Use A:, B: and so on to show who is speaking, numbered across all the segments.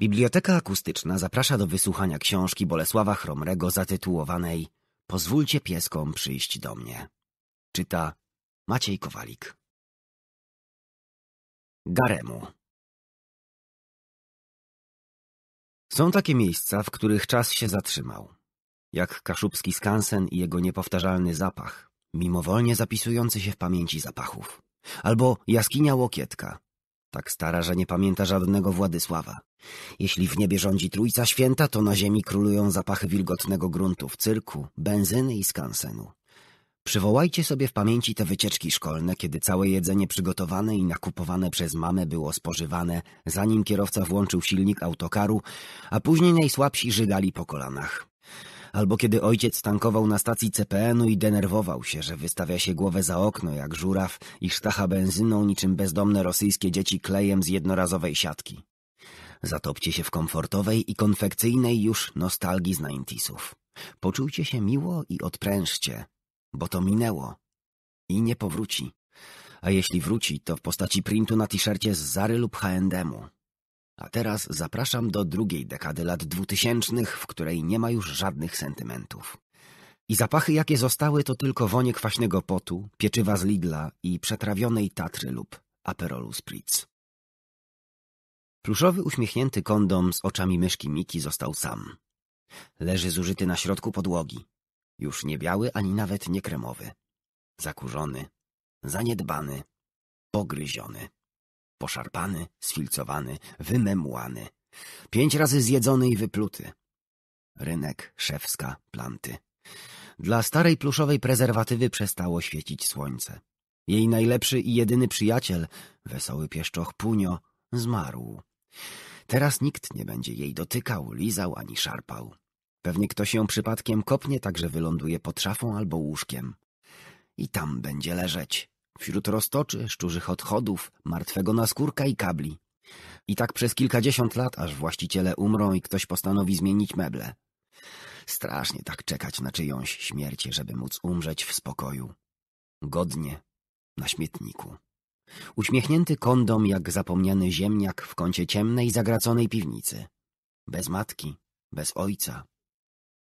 A: Biblioteka Akustyczna zaprasza do wysłuchania książki Bolesława Chromrego zatytułowanej Pozwólcie pieskom przyjść do mnie. Czyta Maciej Kowalik. Garemu. Są takie miejsca, w których czas się zatrzymał. Jak kaszubski skansen i jego niepowtarzalny zapach, mimowolnie zapisujący się w pamięci zapachów. Albo jaskinia Łokietka, tak stara, że nie pamięta żadnego Władysława. Jeśli w niebie rządzi Trójca Święta, to na ziemi królują zapachy wilgotnego gruntu w cyrku, benzyny i skansenu. Przywołajcie sobie w pamięci te wycieczki szkolne, kiedy całe jedzenie przygotowane i nakupowane przez mamę było spożywane, zanim kierowca włączył silnik autokaru, a później najsłabsi żygali po kolanach albo kiedy ojciec tankował na stacji CPN-u i denerwował się, że wystawia się głowę za okno jak żuraw i sztacha benzyną niczym bezdomne rosyjskie dzieci klejem z jednorazowej siatki. Zatopcie się w komfortowej i konfekcyjnej już nostalgii z ninetiesów. Poczujcie się miło i odprężcie, bo to minęło i nie powróci. A jeśli wróci, to w postaci printu na t-shircie z Zary lub hm a teraz zapraszam do drugiej dekady lat dwutysięcznych, w której nie ma już żadnych sentymentów. I zapachy, jakie zostały, to tylko wonie kwaśnego potu, pieczywa z Lidla i przetrawionej Tatry lub Aperolu Spritz. Pluszowy uśmiechnięty kondom z oczami myszki Miki został sam. Leży zużyty na środku podłogi. Już nie biały, ani nawet nie kremowy. Zakurzony, zaniedbany, pogryziony. Poszarpany, sfilcowany, wymemłany. Pięć razy zjedzony i wypluty. Rynek, szewska, planty. Dla starej pluszowej prezerwatywy przestało świecić słońce. Jej najlepszy i jedyny przyjaciel, wesoły pieszczoch Punio, zmarł. Teraz nikt nie będzie jej dotykał, lizał ani szarpał. Pewnie ktoś ją przypadkiem kopnie, tak że wyląduje pod szafą albo łóżkiem. I tam będzie leżeć, wśród roztoczy, szczurzych odchodów, martwego naskórka i kabli. I tak przez kilkadziesiąt lat, aż właściciele umrą i ktoś postanowi zmienić meble. Strasznie tak czekać na czyjąś śmierć, żeby móc umrzeć w spokoju. Godnie. Na śmietniku. Uśmiechnięty kondom jak zapomniany ziemniak w kącie ciemnej, zagraconej piwnicy. Bez matki, bez ojca.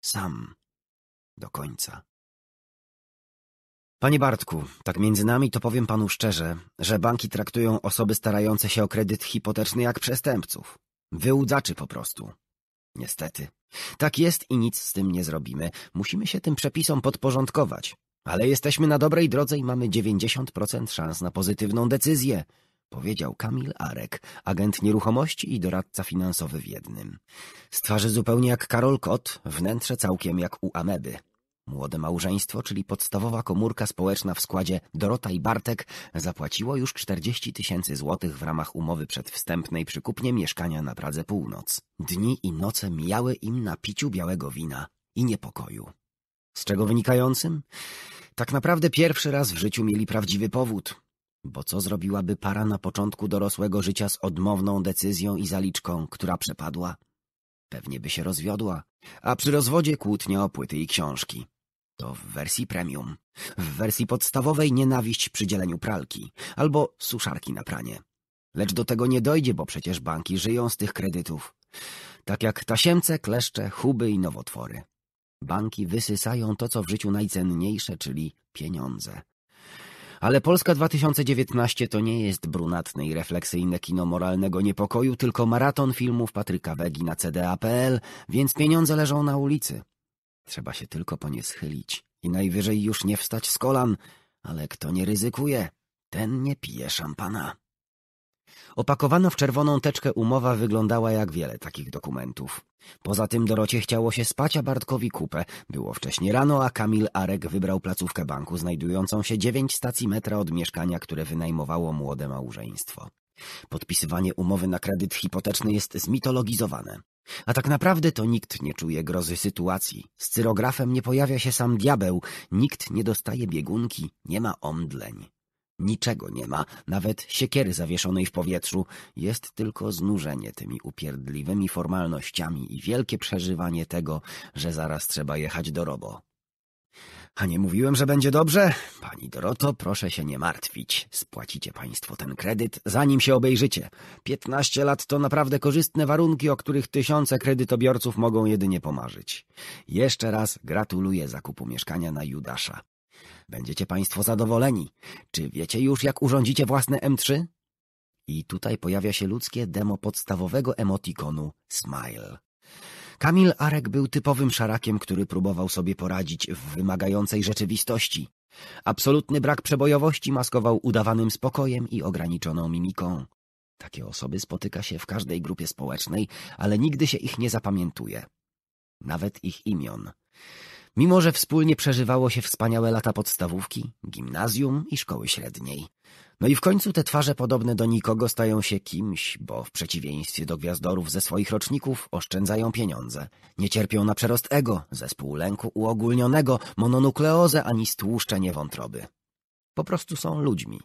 A: Sam. Do końca. Panie Bartku, tak między nami to powiem panu szczerze, że banki traktują osoby starające się o kredyt hipoteczny jak przestępców. Wyłudzaczy po prostu. Niestety. Tak jest i nic z tym nie zrobimy. Musimy się tym przepisom podporządkować. Ale jesteśmy na dobrej drodze i mamy 90% szans na pozytywną decyzję, powiedział Kamil Arek, agent nieruchomości i doradca finansowy w jednym. Z twarzy zupełnie jak Karol Kot, wnętrze całkiem jak u ameby. Młode małżeństwo, czyli podstawowa komórka społeczna w składzie Dorota i Bartek, zapłaciło już 40 tysięcy złotych w ramach umowy przedwstępnej przy kupnie mieszkania na Pradze Północ. Dni i noce mijały im na piciu białego wina i niepokoju. Z czego wynikającym? Tak naprawdę pierwszy raz w życiu mieli prawdziwy powód. Bo co zrobiłaby para na początku dorosłego życia z odmowną decyzją i zaliczką, która przepadła? Pewnie by się rozwiodła, a przy rozwodzie kłótnia o płyty i książki. To w wersji premium. W wersji podstawowej nienawiść przy dzieleniu pralki albo suszarki na pranie. Lecz do tego nie dojdzie, bo przecież banki żyją z tych kredytów. Tak jak tasiemce, kleszcze, huby i nowotwory. Banki wysysają to, co w życiu najcenniejsze, czyli pieniądze. Ale Polska 2019 to nie jest brunatne i refleksyjne kino moralnego niepokoju, tylko maraton filmów Patryka Wegi na CDA.pl, więc pieniądze leżą na ulicy. Trzeba się tylko po nie schylić i najwyżej już nie wstać z kolan, ale kto nie ryzykuje, ten nie pije szampana. Opakowana w czerwoną teczkę umowa wyglądała jak wiele takich dokumentów. Poza tym Dorocie chciało się spać, a Bartkowi kupę. Było wcześnie rano, a Kamil Arek wybrał placówkę banku znajdującą się dziewięć stacji metra od mieszkania, które wynajmowało młode małżeństwo. Podpisywanie umowy na kredyt hipoteczny jest zmitologizowane. A tak naprawdę to nikt nie czuje grozy sytuacji. Z cyrografem nie pojawia się sam diabeł, nikt nie dostaje biegunki, nie ma omdleń. Niczego nie ma, nawet siekiery zawieszonej w powietrzu. Jest tylko znużenie tymi upierdliwymi formalnościami i wielkie przeżywanie tego, że zaraz trzeba jechać do robo. A nie mówiłem, że będzie dobrze? Pani Doroto, proszę się nie martwić. Spłacicie państwo ten kredyt, zanim się obejrzycie. Piętnaście lat to naprawdę korzystne warunki, o których tysiące kredytobiorców mogą jedynie pomarzyć. Jeszcze raz gratuluję zakupu mieszkania na Judasza. Będziecie państwo zadowoleni. Czy wiecie już, jak urządzicie własne M3? I tutaj pojawia się ludzkie demo podstawowego emotikonu Smile. Kamil Arek był typowym szarakiem, który próbował sobie poradzić w wymagającej rzeczywistości. Absolutny brak przebojowości maskował udawanym spokojem i ograniczoną mimiką. Takie osoby spotyka się w każdej grupie społecznej, ale nigdy się ich nie zapamiętuje. Nawet ich imion. Mimo, że wspólnie przeżywało się wspaniałe lata podstawówki, gimnazjum i szkoły średniej. No i w końcu te twarze podobne do nikogo stają się kimś, bo w przeciwieństwie do gwiazdorów ze swoich roczników oszczędzają pieniądze. Nie cierpią na przerost ego, zespół lęku uogólnionego, mononukleozę ani stłuszczenie wątroby. Po prostu są ludźmi.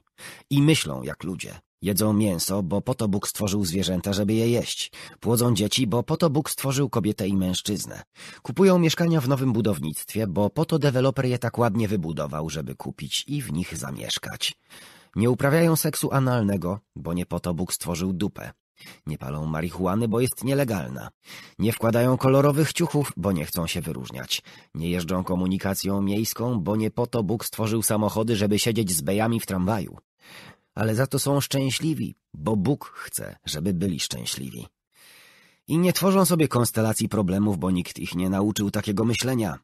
A: I myślą jak ludzie. Jedzą mięso, bo po to Bóg stworzył zwierzęta, żeby je jeść. Płodzą dzieci, bo po to Bóg stworzył kobietę i mężczyznę. Kupują mieszkania w nowym budownictwie, bo po to deweloper je tak ładnie wybudował, żeby kupić i w nich zamieszkać. Nie uprawiają seksu analnego, bo nie po to Bóg stworzył dupę. Nie palą marihuany, bo jest nielegalna. Nie wkładają kolorowych ciuchów, bo nie chcą się wyróżniać. Nie jeżdżą komunikacją miejską, bo nie po to Bóg stworzył samochody, żeby siedzieć z bejami w tramwaju. Ale za to są szczęśliwi, bo Bóg chce, żeby byli szczęśliwi. I nie tworzą sobie konstelacji problemów, bo nikt ich nie nauczył takiego myślenia.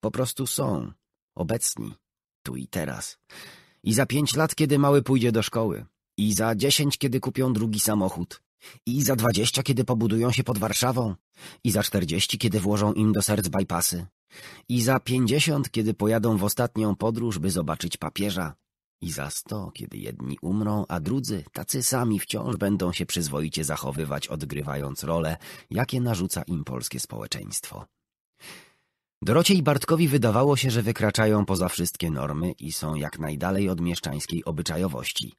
A: Po prostu są obecni, tu i teraz. I za pięć lat, kiedy mały pójdzie do szkoły. I za dziesięć, kiedy kupią drugi samochód. I za dwadzieścia, kiedy pobudują się pod Warszawą. I za czterdzieści, kiedy włożą im do serc bypassy. I za pięćdziesiąt, kiedy pojadą w ostatnią podróż, by zobaczyć papieża. I za sto, kiedy jedni umrą, a drudzy, tacy sami, wciąż będą się przyzwoicie zachowywać, odgrywając role, jakie narzuca im polskie społeczeństwo. Dorocie i Bartkowi wydawało się, że wykraczają poza wszystkie normy i są jak najdalej od mieszczańskiej obyczajowości,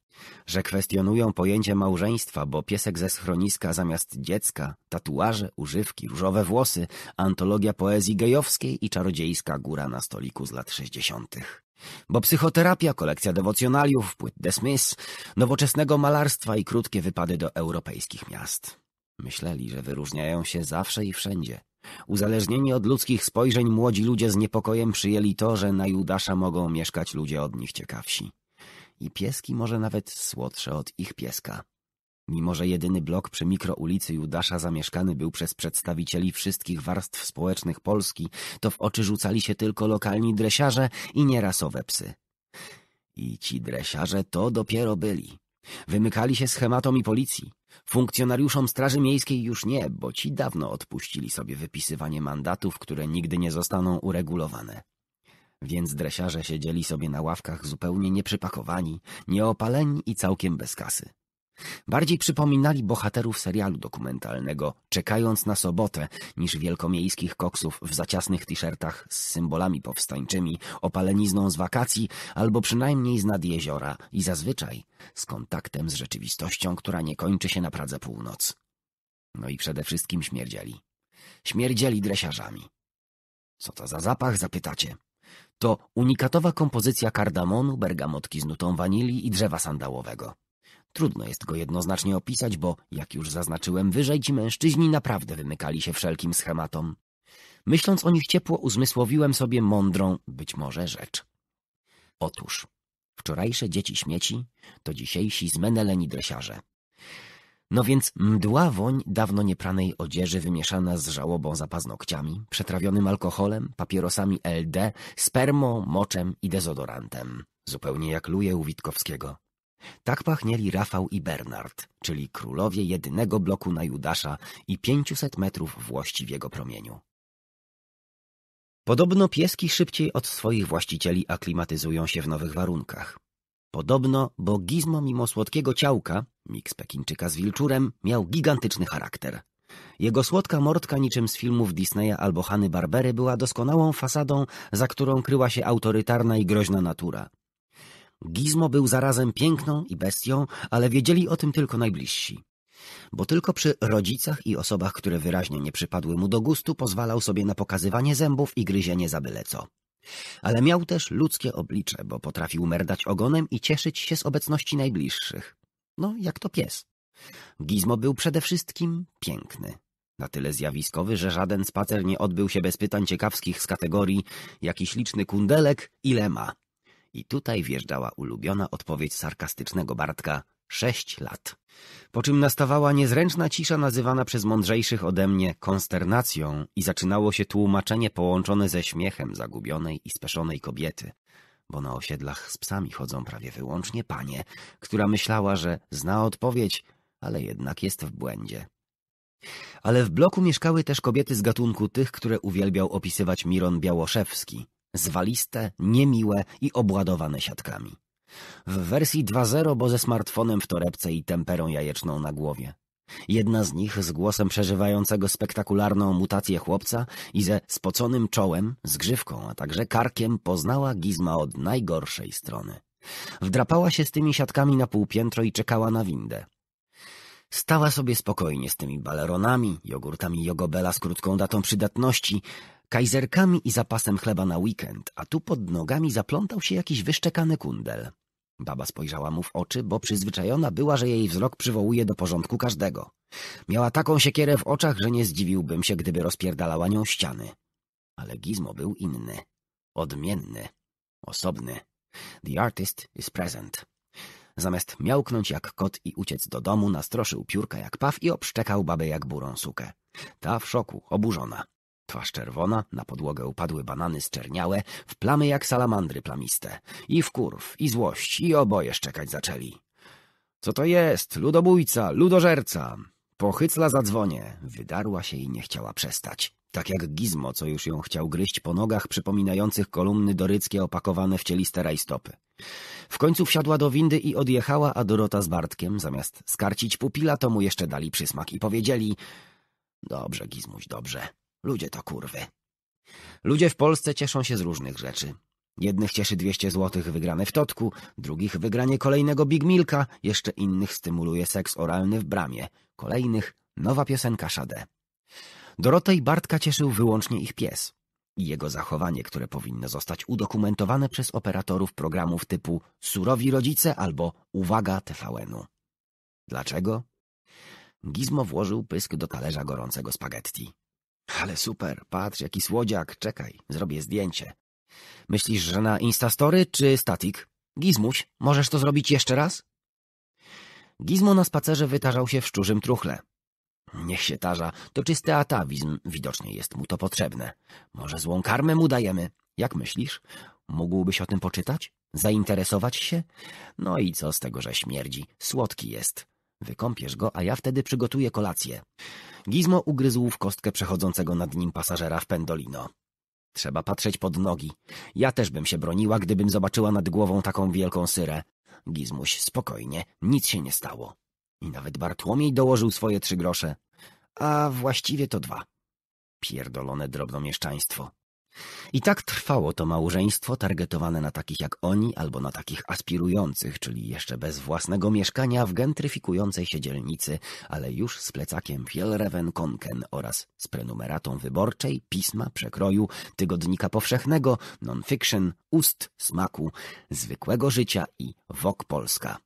A: że kwestionują pojęcie małżeństwa, bo piesek ze schroniska zamiast dziecka, tatuaże, używki, różowe włosy, antologia poezji gejowskiej i czarodziejska góra na stoliku z lat sześćdziesiątych. Bo psychoterapia, kolekcja dewocjonaliów, płyt Desmys, nowoczesnego malarstwa i krótkie wypady do europejskich miast. Myśleli, że wyróżniają się zawsze i wszędzie – Uzależnieni od ludzkich spojrzeń młodzi ludzie z niepokojem przyjęli to, że na Judasza mogą mieszkać ludzie od nich ciekawsi. I pieski może nawet słodsze od ich pieska. Mimo, że jedyny blok przy mikroulicy Judasza zamieszkany był przez przedstawicieli wszystkich warstw społecznych Polski, to w oczy rzucali się tylko lokalni dresiarze i nierasowe psy. I ci dresiarze to dopiero byli. Wymykali się schematom i policji. Funkcjonariuszom Straży Miejskiej już nie, bo ci dawno odpuścili sobie wypisywanie mandatów, które nigdy nie zostaną uregulowane. Więc dresiarze siedzieli sobie na ławkach zupełnie nieprzypakowani, nieopaleni i całkiem bez kasy. Bardziej przypominali bohaterów serialu dokumentalnego Czekając na sobotę niż wielkomiejskich koksów w zaciasnych t-shirtach z symbolami powstańczymi, opalenizną z wakacji albo przynajmniej z nad jeziora i zazwyczaj z kontaktem z rzeczywistością, która nie kończy się na Pradze Północ. No i przede wszystkim śmierdzieli. Śmierdzieli dresiarzami. Co to za zapach, zapytacie? To unikatowa kompozycja kardamonu, bergamotki z nutą wanilii i drzewa sandałowego. Trudno jest go jednoznacznie opisać, bo, jak już zaznaczyłem wyżej, ci mężczyźni naprawdę wymykali się wszelkim schematom. Myśląc o nich ciepło, uzmysłowiłem sobie mądrą, być może, rzecz. Otóż, wczorajsze dzieci śmieci to dzisiejsi zmeneleni dresiarze. No więc mdła woń dawno niepranej odzieży wymieszana z żałobą za paznokciami, przetrawionym alkoholem, papierosami LD, spermą, moczem i dezodorantem. Zupełnie jak luje u Witkowskiego. Tak pachnieli Rafał i Bernard, czyli królowie jedynego bloku na Judasza i pięciuset metrów włości w jego promieniu. Podobno pieski szybciej od swoich właścicieli aklimatyzują się w nowych warunkach. Podobno, bo gizmo mimo słodkiego ciałka, miks Pekinczyka z wilczurem, miał gigantyczny charakter. Jego słodka mordka niczym z filmów Disneya albo Hany Barbery była doskonałą fasadą, za którą kryła się autorytarna i groźna natura. Gizmo był zarazem piękną i bestią, ale wiedzieli o tym tylko najbliżsi. Bo tylko przy rodzicach i osobach, które wyraźnie nie przypadły mu do gustu, pozwalał sobie na pokazywanie zębów i gryzienie za byle co. Ale miał też ludzkie oblicze, bo potrafił merdać ogonem i cieszyć się z obecności najbliższych. No, jak to pies. Gizmo był przede wszystkim piękny. Na tyle zjawiskowy, że żaden spacer nie odbył się bez pytań ciekawskich z kategorii jakiś liczny kundelek, ile ma. I tutaj wjeżdżała ulubiona odpowiedź sarkastycznego Bartka sześć lat. Po czym nastawała niezręczna cisza nazywana przez mądrzejszych ode mnie konsternacją i zaczynało się tłumaczenie połączone ze śmiechem zagubionej i speszonej kobiety. Bo na osiedlach z psami chodzą prawie wyłącznie panie, która myślała, że zna odpowiedź, ale jednak jest w błędzie. Ale w bloku mieszkały też kobiety z gatunku tych, które uwielbiał opisywać Miron Białoszewski, zwaliste, niemiłe i obładowane siatkami. W wersji 2.0, bo ze smartfonem w torebce i temperą jajeczną na głowie. Jedna z nich z głosem przeżywającego spektakularną mutację chłopca i ze spoconym czołem, zgrzywką, a także karkiem poznała gizma od najgorszej strony. Wdrapała się z tymi siatkami na półpiętro i czekała na windę. Stała sobie spokojnie z tymi baleronami, jogurtami jogobela z krótką datą przydatności, kajzerkami i zapasem chleba na weekend, a tu pod nogami zaplątał się jakiś wyszczekany kundel. Baba spojrzała mu w oczy, bo przyzwyczajona była, że jej wzrok przywołuje do porządku każdego. Miała taką siekierę w oczach, że nie zdziwiłbym się, gdyby rozpierdalała nią ściany. Ale Gizmo był inny. Odmienny. Osobny. The artist is present. Zamiast miałknąć jak kot i uciec do domu, nastroszył piórka jak paw i obszczekał babę jak burą sukę. Ta w szoku, oburzona. Twarz czerwona, na podłogę upadły banany zczerniałe, w plamy jak salamandry plamiste. I w kurw, i złość, i oboje szczekać zaczęli. Co to jest? Ludobójca, ludożerca! Po hycla zadzwonię. Wydarła się i nie chciała przestać. Tak jak gizmo, co już ją chciał gryźć po nogach przypominających kolumny doryckie opakowane w cieliste rajstopy. W końcu wsiadła do windy i odjechała, a Dorota z Bartkiem, zamiast skarcić pupila, to mu jeszcze dali przysmak i powiedzieli Dobrze, gizmuś, dobrze. Ludzie to kurwy. Ludzie w Polsce cieszą się z różnych rzeczy. Jednych cieszy 200 złotych wygrane w totku, drugich wygranie kolejnego Big Milka, jeszcze innych stymuluje seks oralny w bramie, kolejnych nowa piosenka Szade. Dorotę i Bartka cieszył wyłącznie ich pies i jego zachowanie, które powinno zostać udokumentowane przez operatorów programów typu Surowi Rodzice albo Uwaga TVN-u. Dlaczego? Gizmo włożył pysk do talerza gorącego spaghetti. Ale super, patrz, jaki słodziak, czekaj, zrobię zdjęcie. Myślisz, że na Instastory czy Static? Gizmuś, możesz to zrobić jeszcze raz? Gizmo na spacerze wytarzał się w szczurzym truchle. Niech się tarza, to czysty atawizm, widocznie jest mu to potrzebne. Może złą karmę mu dajemy? Jak myślisz? Mógłbyś o tym poczytać? Zainteresować się? No i co z tego, że śmierdzi? Słodki jest. Wykąpiesz go, a ja wtedy przygotuję kolację. Gizmo ugryzł w kostkę przechodzącego nad nim pasażera w pendolino. Trzeba patrzeć pod nogi. Ja też bym się broniła, gdybym zobaczyła nad głową taką wielką syrę. Gizmuś, spokojnie, nic się nie stało. I nawet Bartłomiej dołożył swoje trzy grosze. A właściwie to dwa. Pierdolone drobnomieszczaństwo. I tak trwało to małżeństwo targetowane na takich jak oni albo na takich aspirujących, czyli jeszcze bez własnego mieszkania w gentryfikującej się dzielnicy, ale już z plecakiem Fjellreven-Konken oraz z prenumeratą wyborczej, pisma, przekroju, tygodnika powszechnego, non-fiction, ust, smaku, zwykłego życia i Wok Polska.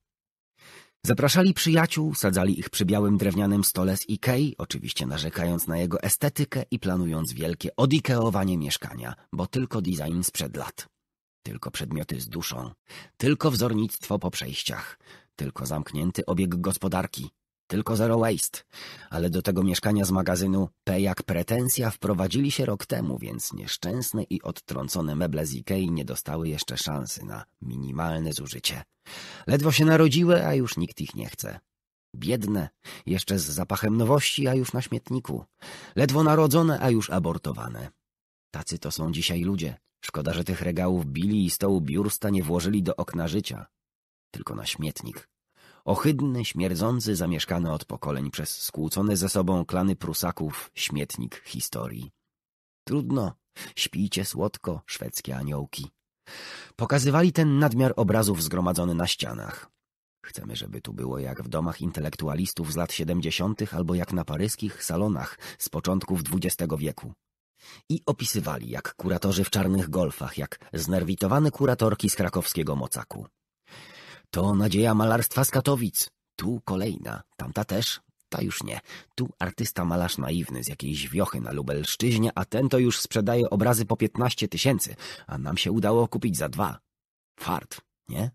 A: Zapraszali przyjaciół, sadzali ich przy białym drewnianym stole z Ikei, oczywiście narzekając na jego estetykę i planując wielkie odikeowanie mieszkania, bo tylko design sprzed lat. Tylko przedmioty z duszą, tylko wzornictwo po przejściach, tylko zamknięty obieg gospodarki, tylko zero waste. Ale do tego mieszkania z magazynu P jak pretensja wprowadzili się rok temu, więc nieszczęsne i odtrącone meble z Ikei nie dostały jeszcze szansy na minimalne zużycie. Ledwo się narodziły, a już nikt ich nie chce. Biedne, jeszcze z zapachem nowości, a już na śmietniku. Ledwo narodzone, a już abortowane. Tacy to są dzisiaj ludzie. Szkoda, że tych regałów bili i stołu biursta nie włożyli do okna życia. Tylko na śmietnik. Ohydny, śmierdzący, zamieszkany od pokoleń przez skłócone ze sobą klany prusaków śmietnik historii. Trudno, śpijcie słodko, szwedzkie aniołki. Pokazywali ten nadmiar obrazów zgromadzony na ścianach. Chcemy, żeby tu było jak w domach intelektualistów z lat siedemdziesiątych albo jak na paryskich salonach z początków XX wieku. I opisywali, jak kuratorzy w czarnych golfach, jak znerwitowane kuratorki z krakowskiego mocaku. To nadzieja malarstwa z Katowic. Tu kolejna, tamta też, ta już nie. Tu artysta malarz naiwny z jakiejś wiochy na Lubelszczyźnie, a ten to już sprzedaje obrazy po piętnaście tysięcy, a nam się udało kupić za dwa. Fart, nie?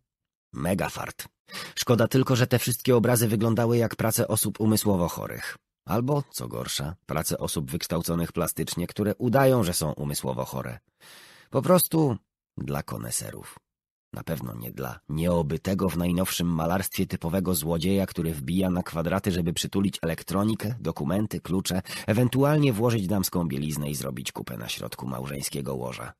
A: Mega fart. Szkoda tylko, że te wszystkie obrazy wyglądały jak prace osób umysłowo chorych. Albo, co gorsza, prace osób wykształconych plastycznie, które udają, że są umysłowo chore. Po prostu dla koneserów. Na pewno nie dla nieobytego w najnowszym malarstwie typowego złodzieja, który wbija na kwadraty, żeby przytulić elektronikę, dokumenty, klucze, ewentualnie włożyć damską bieliznę i zrobić kupę na środku małżeńskiego łoża.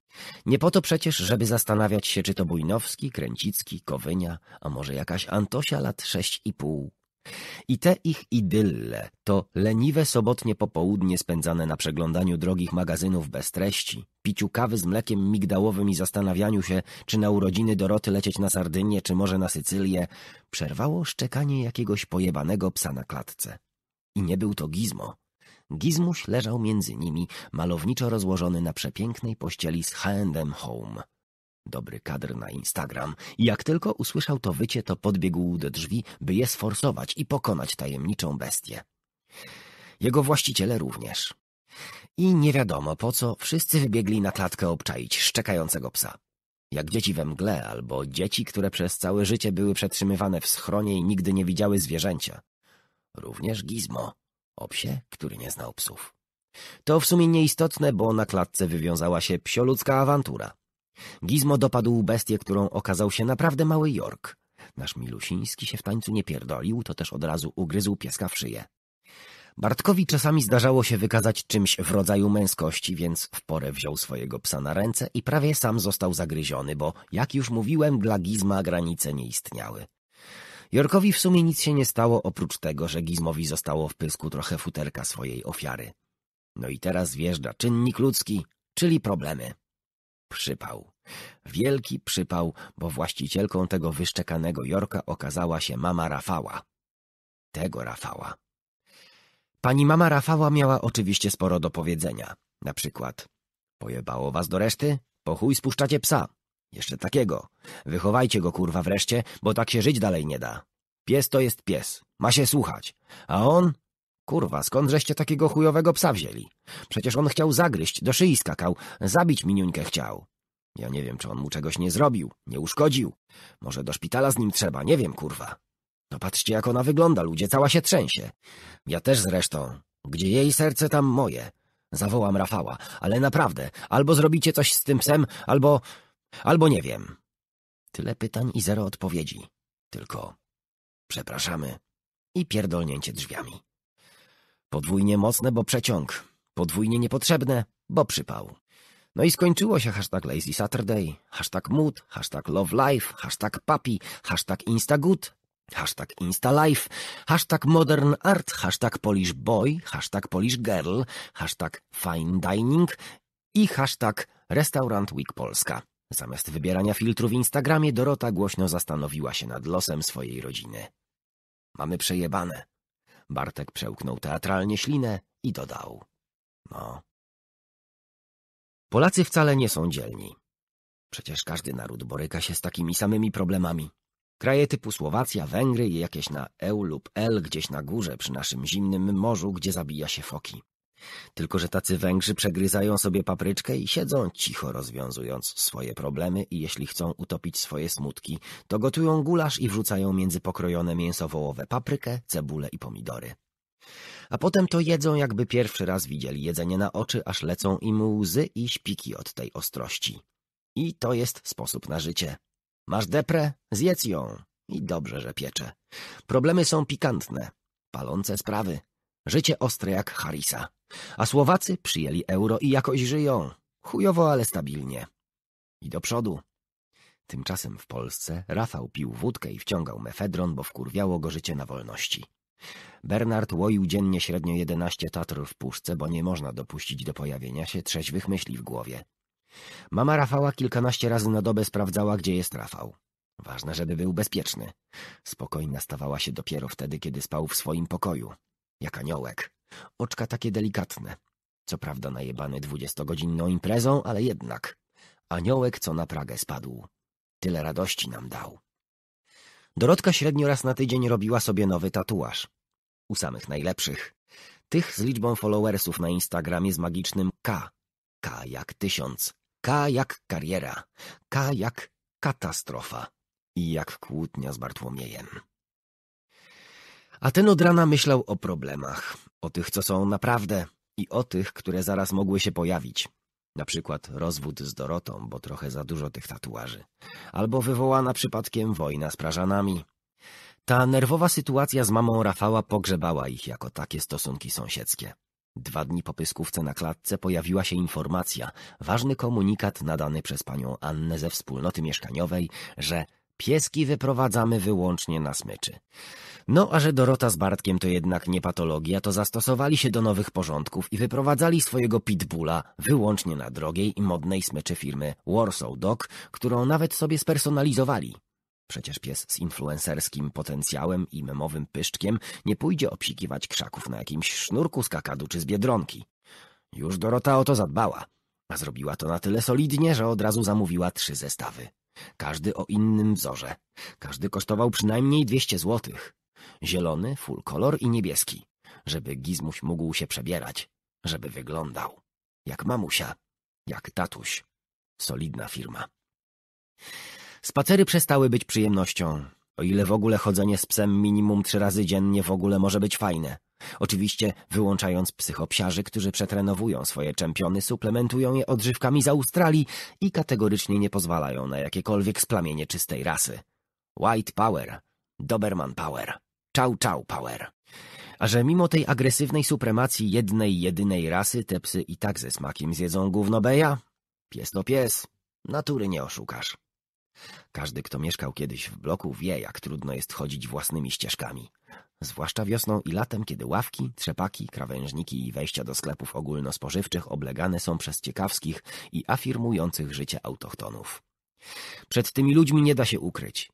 A: Nie po to przecież, żeby zastanawiać się, czy to Bujnowski, Kręcicki, Kowynia, a może jakaś Antosia lat sześć i pół, i te ich idylle, to leniwe sobotnie popołudnie spędzane na przeglądaniu drogich magazynów bez treści, piciu kawy z mlekiem migdałowym i zastanawianiu się, czy na urodziny Doroty lecieć na Sardynię, czy może na Sycylię, przerwało szczekanie jakiegoś pojebanego psa na klatce. I nie był to gizmo. Gizmuś leżał między nimi, malowniczo rozłożony na przepięknej pościeli z H&M Home. Dobry kadr na Instagram. Jak tylko usłyszał to wycie, to podbiegł do drzwi, by je sforsować i pokonać tajemniczą bestię. Jego właściciele również. I nie wiadomo po co, wszyscy wybiegli na klatkę obczaić szczekającego psa. Jak dzieci we mgle, albo dzieci, które przez całe życie były przetrzymywane w schronie i nigdy nie widziały zwierzęcia. Również Gizmo, o psie, który nie znał psów. To w sumie nieistotne, bo na klatce wywiązała się psioludzka awantura. Gizmo dopadł bestię, którą okazał się naprawdę mały Jork. Nasz Milusiński się w tańcu nie pierdolił, to też od razu ugryzł pieska w szyję. Bartkowi czasami zdarzało się wykazać czymś w rodzaju męskości, więc w porę wziął swojego psa na ręce i prawie sam został zagryziony, bo, jak już mówiłem, dla Gizma granice nie istniały. Jorkowi w sumie nic się nie stało, oprócz tego, że Gizmowi zostało w pysku trochę futerka swojej ofiary. No i teraz wjeżdża czynnik ludzki, czyli problemy. Przypał. Wielki przypał, bo właścicielką tego wyszczekanego Jorka okazała się mama Rafała. Tego Rafała. Pani mama Rafała miała oczywiście sporo do powiedzenia. Na przykład, pojebało was do reszty? Po chuj spuszczacie psa. Jeszcze takiego. Wychowajcie go, kurwa, wreszcie, bo tak się żyć dalej nie da. Pies to jest pies. Ma się słuchać. A on? Kurwa, skądżeście takiego chujowego psa wzięli? Przecież on chciał zagryźć, do szyi skakał, zabić miniuńkę chciał. Ja nie wiem, czy on mu czegoś nie zrobił, nie uszkodził. Może do szpitala z nim trzeba, nie wiem, kurwa. No patrzcie, jak ona wygląda, ludzie, cała się trzęsie. Ja też zresztą. Gdzie jej serce, tam moje. Zawołam Rafała, ale naprawdę, albo zrobicie coś z tym psem, albo... albo nie wiem. Tyle pytań i zero odpowiedzi. Tylko... przepraszamy. I pierdolnięcie drzwiami. Podwójnie mocne, bo przeciąg. Podwójnie niepotrzebne, bo przypał. No i skończyło się hashtag Lazy Saturday, hashtag Mood, hashtag Love Life, hashtag Papi, hashtag Instagood, hashtag InstaLife, hashtag Modern Art, hashtag Polish Boy, hashtag Polish Girl, hashtag Fine Dining i hashtag Restaurant Week Polska. Zamiast wybierania filtru w Instagramie, Dorota głośno zastanowiła się nad losem swojej rodziny. Mamy przejebane. Bartek przełknął teatralnie ślinę i dodał. No, Polacy wcale nie są dzielni. Przecież każdy naród boryka się z takimi samymi problemami. Kraje typu Słowacja, Węgry i jakieś na EU lub L gdzieś na górze przy naszym zimnym morzu, gdzie zabija się foki. Tylko, że tacy Węgrzy przegryzają sobie papryczkę i siedzą cicho rozwiązując swoje problemy i jeśli chcą utopić swoje smutki, to gotują gulasz i wrzucają między pokrojone mięso wołowe paprykę, cebulę i pomidory a potem to jedzą, jakby pierwszy raz widzieli jedzenie na oczy, aż lecą im łzy i śpiki od tej ostrości. I to jest sposób na życie. Masz deprę? Zjedz ją. I dobrze, że piecze. Problemy są pikantne, palące sprawy. Życie ostre jak Harisa. A Słowacy przyjęli euro i jakoś żyją. Chujowo, ale stabilnie. I do przodu. Tymczasem w Polsce Rafał pił wódkę i wciągał mefedron, bo wkurwiało go życie na wolności. Bernard łoił dziennie średnio jedenaście tatr w puszce, bo nie można dopuścić do pojawienia się trzeźwych myśli w głowie. Mama Rafała kilkanaście razy na dobę sprawdzała, gdzie jest Rafał. Ważne, żeby był bezpieczny. Spokojna stawała się dopiero wtedy, kiedy spał w swoim pokoju. Jak aniołek. Oczka takie delikatne. Co prawda najebany dwudziestogodzinną imprezą, ale jednak. Aniołek, co na Pragę spadł. Tyle radości nam dał. Dorotka średnio raz na tydzień robiła sobie nowy tatuaż. U samych najlepszych. Tych z liczbą followersów na Instagramie z magicznym K. K jak tysiąc. K jak kariera. K jak katastrofa. I jak kłótnia z Bartłomiejem. A ten od rana myślał o problemach. O tych, co są naprawdę i o tych, które zaraz mogły się pojawić. Na przykład rozwód z Dorotą, bo trochę za dużo tych tatuaży. Albo wywołana przypadkiem wojna z Prażanami. Ta nerwowa sytuacja z mamą Rafała pogrzebała ich jako takie stosunki sąsiedzkie. Dwa dni po pyskówce na klatce pojawiła się informacja, ważny komunikat nadany przez panią Annę ze wspólnoty mieszkaniowej, że pieski wyprowadzamy wyłącznie na smyczy. No a że Dorota z Bartkiem to jednak nie patologia, to zastosowali się do nowych porządków i wyprowadzali swojego pitbulla wyłącznie na drogiej i modnej smycze firmy Warsaw Dog, którą nawet sobie spersonalizowali. Przecież pies z influencerskim potencjałem i memowym pyszczkiem nie pójdzie obsikiwać krzaków na jakimś sznurku z kakadu czy z biedronki. Już Dorota o to zadbała, a zrobiła to na tyle solidnie, że od razu zamówiła trzy zestawy. Każdy o innym wzorze. Każdy kosztował przynajmniej 200 złotych. Zielony, full kolor i niebieski. Żeby Gizmuś mógł się przebierać. Żeby wyglądał. Jak mamusia. Jak tatuś. Solidna firma. Spacery przestały być przyjemnością. O ile w ogóle chodzenie z psem minimum trzy razy dziennie w ogóle może być fajne. Oczywiście wyłączając psychopsiarzy, którzy przetrenowują swoje czempiony, suplementują je odżywkami z Australii i kategorycznie nie pozwalają na jakiekolwiek splamienie czystej rasy. White Power. Doberman Power. Czał, czał, power. A że mimo tej agresywnej supremacji jednej, jedynej rasy, te psy i tak ze smakiem zjedzą gówno beja? Pies to pies. Natury nie oszukasz. Każdy, kto mieszkał kiedyś w bloku, wie, jak trudno jest chodzić własnymi ścieżkami. Zwłaszcza wiosną i latem, kiedy ławki, trzepaki, krawężniki i wejścia do sklepów ogólnospożywczych oblegane są przez ciekawskich i afirmujących życie autochtonów. Przed tymi ludźmi nie da się ukryć.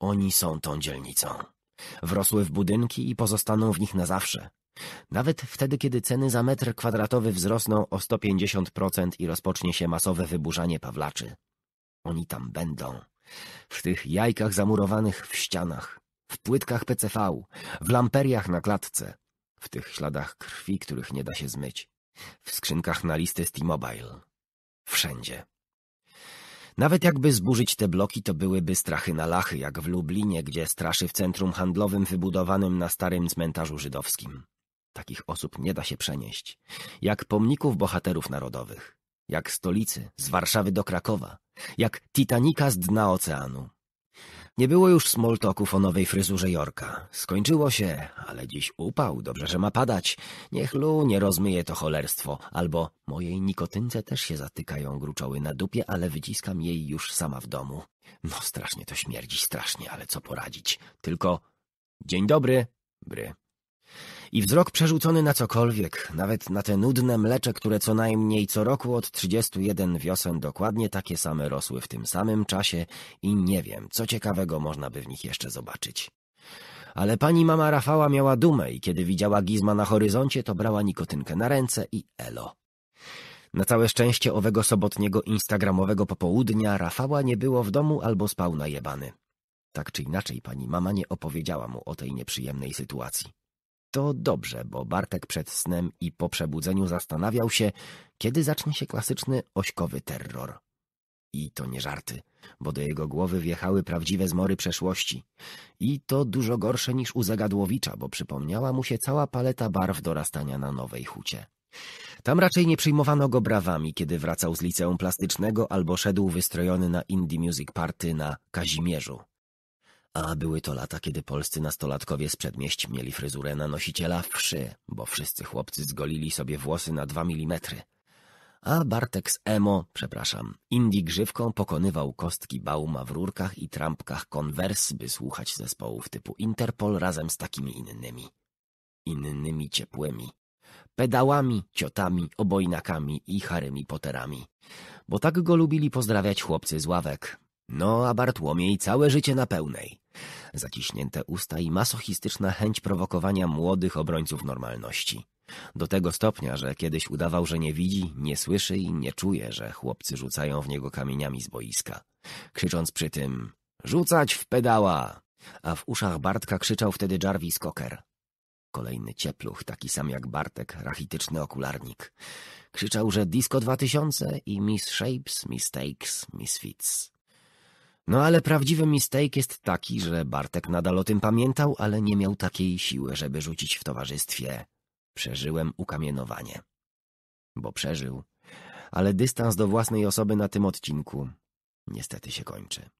A: Oni są tą dzielnicą. Wrosły w budynki i pozostaną w nich na zawsze. Nawet wtedy, kiedy ceny za metr kwadratowy wzrosną o 150% i rozpocznie się masowe wyburzanie Pawlaczy. Oni tam będą. W tych jajkach zamurowanych w ścianach, w płytkach PCV, w lamperiach na klatce, w tych śladach krwi, których nie da się zmyć, w skrzynkach na listy z T-Mobile. Wszędzie. Nawet jakby zburzyć te bloki, to byłyby strachy na lachy, jak w Lublinie, gdzie straszy w centrum handlowym wybudowanym na starym cmentarzu żydowskim. Takich osób nie da się przenieść. Jak pomników bohaterów narodowych. Jak stolicy, z Warszawy do Krakowa. Jak Titanika z dna oceanu. Nie było już smoltoków o nowej fryzurze Jorka. Skończyło się, ale dziś upał, dobrze, że ma padać. Niech Lu nie rozmyje to cholerstwo, albo mojej nikotynce też się zatykają gruczoły na dupie, ale wyciskam jej już sama w domu. No strasznie to śmierdzi, strasznie, ale co poradzić. Tylko... Dzień dobry, bry. I wzrok przerzucony na cokolwiek, nawet na te nudne mlecze, które co najmniej co roku od 31 wiosen dokładnie takie same rosły w tym samym czasie i nie wiem, co ciekawego można by w nich jeszcze zobaczyć. Ale pani mama Rafała miała dumę i kiedy widziała gizma na horyzoncie, to brała nikotynkę na ręce i elo. Na całe szczęście owego sobotniego instagramowego popołudnia Rafała nie było w domu albo spał jebany. Tak czy inaczej pani mama nie opowiedziała mu o tej nieprzyjemnej sytuacji. To dobrze, bo Bartek przed snem i po przebudzeniu zastanawiał się, kiedy zacznie się klasyczny ośkowy terror. I to nie żarty, bo do jego głowy wjechały prawdziwe zmory przeszłości. I to dużo gorsze niż u zagadłowicza, bo przypomniała mu się cała paleta barw dorastania na nowej hucie. Tam raczej nie przyjmowano go brawami, kiedy wracał z liceum plastycznego albo szedł wystrojony na indie music party na Kazimierzu. A były to lata, kiedy polscy nastolatkowie z przedmieść mieli fryzurę na nosiciela wszy, bo wszyscy chłopcy zgolili sobie włosy na dwa milimetry. A Bartek z Emo, przepraszam, Indii grzywką pokonywał kostki Bauma w rurkach i trampkach konwers, by słuchać zespołów typu Interpol razem z takimi innymi. Innymi ciepłymi. Pedałami, ciotami, obojnakami i Harrymi Potterami. Bo tak go lubili pozdrawiać chłopcy z ławek, no, a Bartłomiej całe życie na pełnej. Zaciśnięte usta i masochistyczna chęć prowokowania młodych obrońców normalności. Do tego stopnia, że kiedyś udawał, że nie widzi, nie słyszy i nie czuje, że chłopcy rzucają w niego kamieniami z boiska. Krzycząc przy tym, rzucać w pedała! A w uszach Bartka krzyczał wtedy Jarvis Cocker. Kolejny ciepluch, taki sam jak Bartek, rachityczny okularnik. Krzyczał, że disco 2000 i Miss Shapes, Mistakes, Misfits. No ale prawdziwy mistake jest taki, że Bartek nadal o tym pamiętał, ale nie miał takiej siły, żeby rzucić w towarzystwie. Przeżyłem ukamienowanie. Bo przeżył. Ale dystans do własnej osoby na tym odcinku niestety się kończy.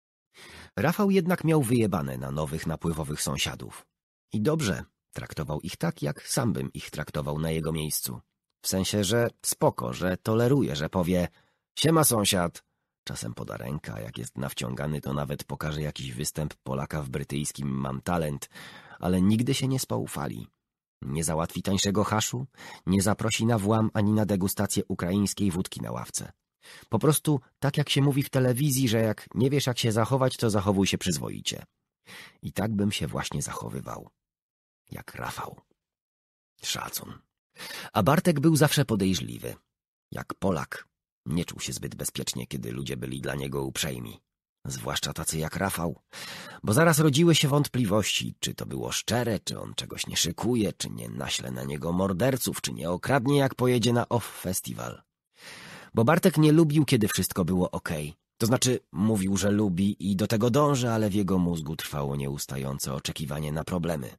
A: Rafał jednak miał wyjebane na nowych napływowych sąsiadów. I dobrze, traktował ich tak, jak sam bym ich traktował na jego miejscu. W sensie, że spoko, że toleruje, że powie Siema sąsiad, Czasem poda ręka, jak jest nawciągany, to nawet pokaże jakiś występ Polaka w brytyjskim Mam Talent, ale nigdy się nie spoufali. Nie załatwi tańszego haszu, nie zaprosi na włam ani na degustację ukraińskiej wódki na ławce. Po prostu tak jak się mówi w telewizji, że jak nie wiesz jak się zachować, to zachowuj się przyzwoicie. I tak bym się właśnie zachowywał. Jak Rafał. Szacun. A Bartek był zawsze podejrzliwy. Jak Polak. Nie czuł się zbyt bezpiecznie, kiedy ludzie byli dla niego uprzejmi. Zwłaszcza tacy jak Rafał. Bo zaraz rodziły się wątpliwości, czy to było szczere, czy on czegoś nie szykuje, czy nie naśle na niego morderców, czy nie okradnie, jak pojedzie na off-festiwal. Bo Bartek nie lubił, kiedy wszystko było ok. To znaczy, mówił, że lubi i do tego dąży, ale w jego mózgu trwało nieustające oczekiwanie na problemy.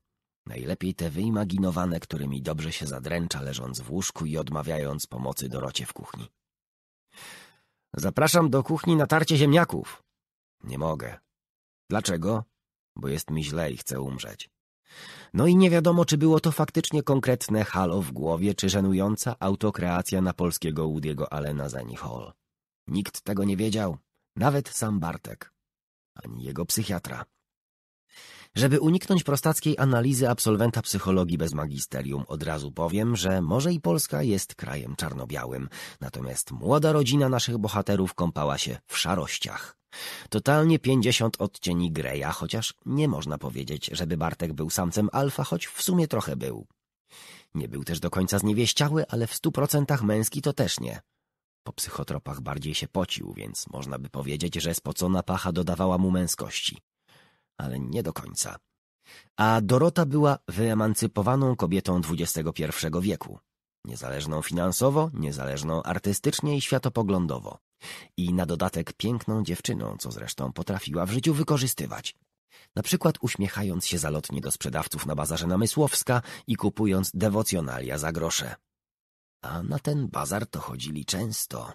A: Najlepiej te wyimaginowane, którymi dobrze się zadręcza, leżąc w łóżku i odmawiając pomocy Dorocie w kuchni. Zapraszam do kuchni na tarcie ziemniaków. Nie mogę. Dlaczego? Bo jest mi źle i chcę umrzeć. No i nie wiadomo, czy było to faktycznie konkretne halo w głowie, czy żenująca autokreacja na polskiego Woody'ego Alena Zenith Hall. Nikt tego nie wiedział, nawet sam Bartek, ani jego psychiatra. Żeby uniknąć prostackiej analizy absolwenta psychologii bez magisterium, od razu powiem, że może i Polska jest krajem czarno-białym, natomiast młoda rodzina naszych bohaterów kąpała się w szarościach. Totalnie pięćdziesiąt odcieni Greja, chociaż nie można powiedzieć, żeby Bartek był samcem alfa, choć w sumie trochę był. Nie był też do końca zniewieściały, ale w stu procentach męski to też nie. Po psychotropach bardziej się pocił, więc można by powiedzieć, że spocona pacha dodawała mu męskości ale nie do końca. A Dorota była wyemancypowaną kobietą XXI wieku. Niezależną finansowo, niezależną artystycznie i światopoglądowo. I na dodatek piękną dziewczyną, co zresztą potrafiła w życiu wykorzystywać. Na przykład uśmiechając się zalotnie do sprzedawców na bazarze Namysłowska i kupując dewocjonalia za grosze. A na ten bazar to chodzili często.